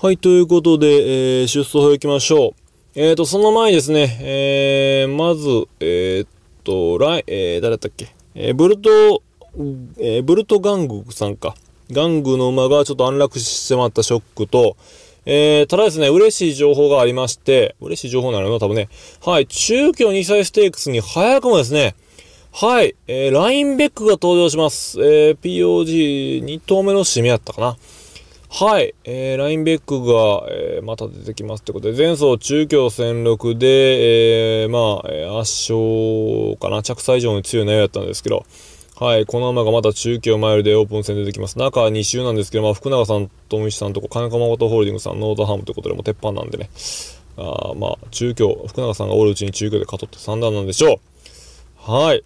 はい、ということで、えー、出走法行きましょう。えっ、ー、と、その前にですね、えー、まず、えっ、と、ライ、えー、誰だったっけ、えー、ブルト、えー、ブルトガングさんか。ガングの馬がちょっと安楽してしまったショックと、えー、ただですね、嬉しい情報がありまして、嬉しい情報なのか多分ね。はい、中京2歳ステークスに早くもですね、はい、えー、ラインベックが登場します。えー、POG2 頭目の締めやったかな。はい、えー、ラインベックが、えー、また出てきますということで、前走中京戦六で、えー、まあ、圧勝かな、着差以上に強い内容やったんですけど、はい、この馬がまた中京マイルでオープン戦出てきます。中2周なんですけど、まあ、福永さん、富士さんとか、金子誠ホールディングさん、ノートハムということで、も鉄板なんでね、あまあ、中京、福永さんがおるうちに中京で勝とって3段なんでしょう。はい。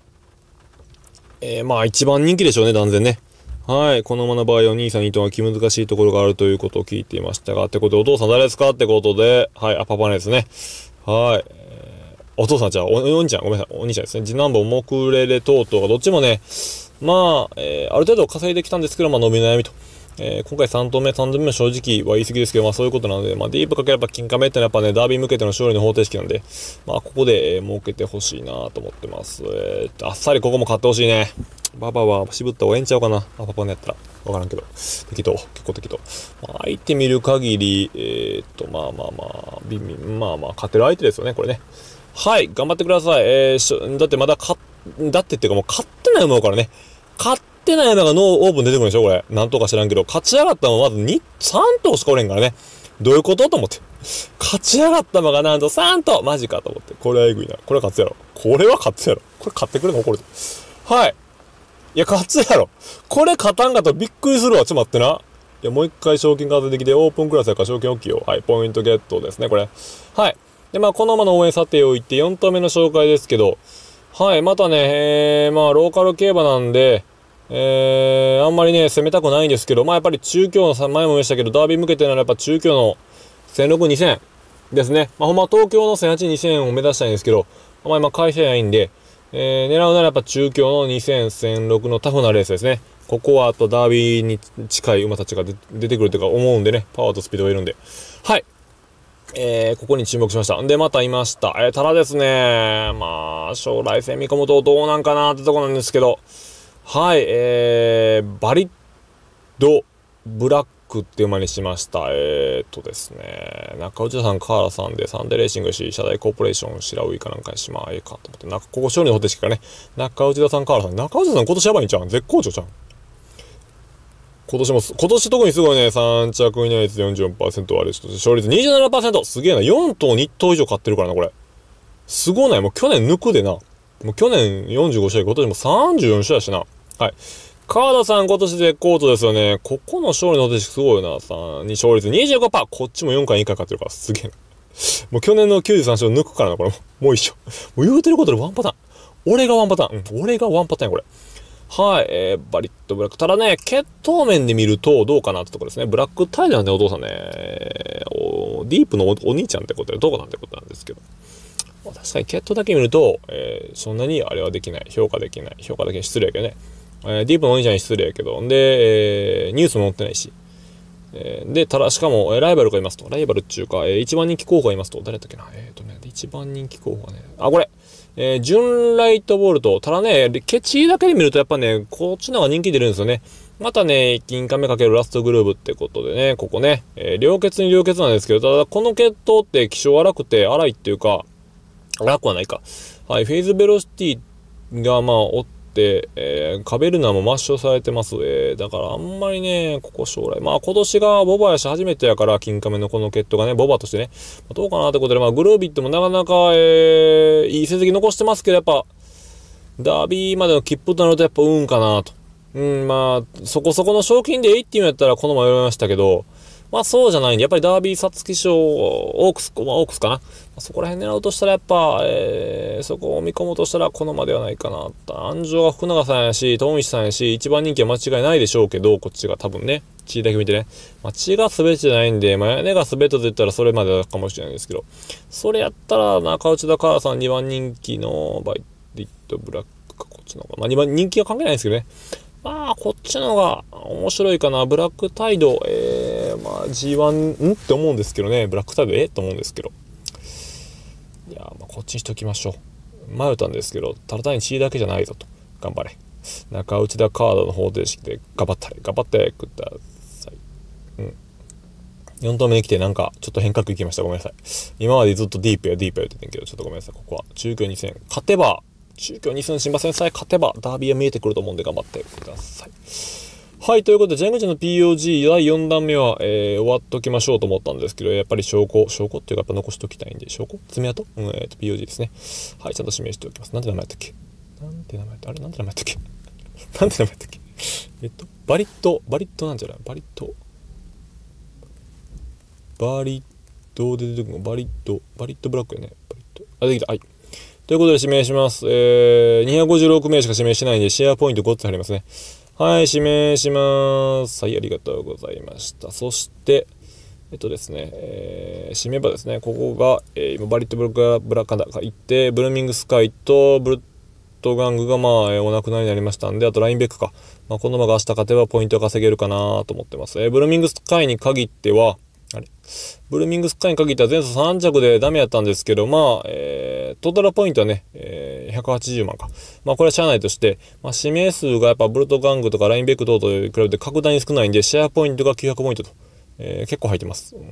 えー、まあ、一番人気でしょうね、断然ね。はい。このままの場合お兄さん2とは気難しいところがあるということを聞いていましたが、ってことでお父さん誰ですかってことで、はい。あ、パパねですね。はい。お父さんじゃあ、お、お兄ちゃん、ごめんなさい。お兄ちゃんですね。次男坊、モクレレ等々がどっちもね、まあ、えー、ある程度稼いできたんですけど、まあ伸び悩みと。えー、今回3投目、3投目も正直は言い過ぎですけど、まあそういうことなので、まあディープかければ金亀ってのはやっぱね、ダービー向けての勝利の方程式なんで、まあここで、えー、儲けてほしいなと思ってます。えー、あっさりここも買ってほしいね。ババは渋った応援ちゃうかな。あ、パパのやったら。わからんけど。適当。結構適当。まあ、相手見る限り、えー、っと、まあまあまあ、ビビまあまあ、勝てる相手ですよね、これね。はい、頑張ってください。えー、だってまだ勝、だってっていうかもう勝ってない思うからね。勝ってってないノーオープン出てくるんでしょこれ。なんとか知らんけど。勝ち上がったのはまず2、3頭しかおれんからね。どういうことと思って。勝ち上がったのがなんと3頭マジかと思って。これはえぐいな。これは勝つやろ。これは勝つやろ。これ勝ってくれるの怒るで。はい。いや、勝つやろ。これ勝たんかとびっくりするわ。ちょっ待ってな。いや、もう一回賞金が出てできて、オープンクラスやから賞金大きいよ。はい、ポイントゲットですね、これ。はい。で、まあ、このままの応援さておいて、4投目の紹介ですけど、はい、またね、えー、まあ、ローカル競馬なんで、えー、あんまりね、攻めたくないんですけど、まあやっぱり中京の、前も言いましたけど、ダービー向けてならやっぱ中京の1006、2000ですね。まあほんま東京の1008、2000を目指したいんですけど、あんま今会社ないんで、えー、狙うならやっぱ中京の2000、1006のタフなレースですね。ここはあとダービーに近い馬たちが出てくるというか思うんでね、パワーとスピードがいるんで。はい。えー、ここに注目しました。で、またいました。えー、ただですね、まあ、将来戦見込むとどうなんかなってとこなんですけど、はい、えー、バリッドブラックっていう馬にしました。えー、っとですね、中内さん、河原さんでサンデーレーシングし、社大コーポレーション、白ウイかなんかにしまえかと思って、なんかここ勝利の方程式かね、中内田さん、河原さん、中内田さん今年やばいんちゃうん絶好調ちゃうん今年も、今年特にすごいね、3着以内率44%あるし、勝率27%すげえな、4頭2頭以上勝ってるからな、これ。すごない、もう去年抜くでな。もう去年45試合、今年も34試合やしな。はい。川田さん、今年絶好調ですよね。ここの勝利の手すごいな。3に勝率25%。こっちも4回以下かってるから、すげえな。もう去年の93勝抜くからな、これも。う一緒。もう言うてることでワンパターン。俺がワンパターン。うん、俺がワンパターンこれ。はい、えー、バリッとブラック。ただね、血統面で見るとどうかなってとこですね。ブラックタイルなんでお父さんね、おディープのお兄ちゃんってことでどうかなんてことなんですけど。確かに血統だけ見ると、えー、そんなにあれはできない。評価できない。評価だけ失礼やけどね。えー、ディープのお兄ちゃんに失礼やけど、で、えー、ニュースも載ってないし、えー、で、ただ、しかも、えー、ライバルがいますと、ライバルっていうか、えー、一番人気候補がいますと、誰だっけな、えっ、ー、とね、一番人気候補がね、あ、これ、えー、ジュンライトボルト、ただね、ケチだけで見るとやっぱね、こっちの方が人気出るんですよね。またね、金亀かけるラストグルーブってことでね、ここね、えー、両血に両血なんですけど、ただこの血統って気性荒くて荒いっていうか、荒くはないか。はい、フェイズベロシティがまあ、えー、カベルナも抹消されてます。えー、だからあんまりね、ここ将来、まあ今年がボバやし初めてやから、金亀のこの決闘がね、ボバとしてね、まどうかなってことで、まあグロービットもなかなか、えー、いい成績残してますけど、やっぱ、ダービーまでの切符となるとやっぱ運かなと。うん、まあ、そこそこの賞金でいいっていうんやったらこの前言われましたけど、まあそうじゃないんで、やっぱりダービー皐月賞、オークス、まあオークスかな。そこら辺狙うとしたらやっぱ、えー、そこを見込むとしたらこのまではないかな。安城は福永さんやし、トンイさんやし、一番人気は間違いないでしょうけど、こっちが多分ね、血だけ見てね。まあ、血がってじゃないんで、まあ、屋根が全てと言ったらそれまでかもしれないですけど、それやったら中内田母さん2番人気のバイディットブラックか、こっちの方が。まあ2番人気は関係ないですけどね。まあ、こっちの方が面白いかな。ブラック態度、えー G1 んって思うんですけどね、ブラックタイブえと思うんですけど。いやまあ、こっちにしときましょう。迷ったんですけど、ただ単に C だけじゃないぞと。頑張れ。中内田カードの方程式で頑張ったれ。頑張ってください。うん。4投目に来てなんかちょっと変革いきました。ごめんなさい。今までずっとディープやディープや言ってたけど、ちょっとごめんなさい。ここは中京2戦。勝てば、中京2戦新馬戦さえ勝てば、ダービーは見えてくると思うんで頑張ってください。はい、ということで、ジャングジの POG 第4弾目は、えー、終わっときましょうと思ったんですけど、やっぱり証拠、証拠っていうか、やっぱ残しときたいんで、証拠爪痕うん、えっ、ー、と、POG ですね。はい、ちゃんと指名しておきます。なんて名前だっけなんて名前だあれなんて名前だっけ なんて名前だっけえっと、バリット、バリットなんじゃないバリット。バリットで出てくるのバリット、バリットブラックよね。バリット。あ、できた。はい。ということで指名します。えー、256名しか指名してないんで、シェアポイント5つ貼りますね。はい、指名します。はい、ありがとうございました。そして、えっとですね、えー、締めばですね、ここが、えー、今、バリットブラブラカダがって、ブルーミングスカイとブルットガングが、まあ、えー、お亡くなりになりましたんで、あとラインベックか。まあ、このまま明日勝てばポイントが稼げるかなと思ってます。えー、ブルーミングスカイに限っては、あれブルーミングスカイに限っては前走3着でダメやったんですけど、まあ、えー、トータルポイントはね、えー、180万か。まあ、これは社内として、まあ、指名数がやっぱブルトガングとかラインベック等と比べて格段に少ないんで、シェアポイントが900ポイントと。えー、結構入ってます。うん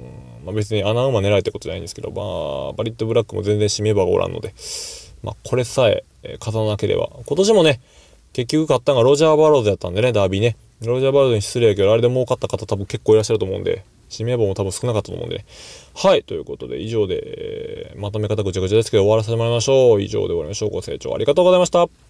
まあ、別に穴馬狙いってことじゃないんですけど、まあ、バリットブラックも全然締め場がおらんので、まあ、これさえ、えー、勝たなければ。今年もね、結局買ったのがロジャー・バローズやったんでね、ダービーね。ロジャー・バローズに失礼やけど、あれで儲かった方多分結構いらっしゃると思うんで、指名棒も多分少なかったと思うんで、ね、はい、ということで以上で、えー、まとめ方ぐちゃぐちゃですけど終わらせてもらいましょう。以上で終わりましょう。ご清聴ありがとうございました。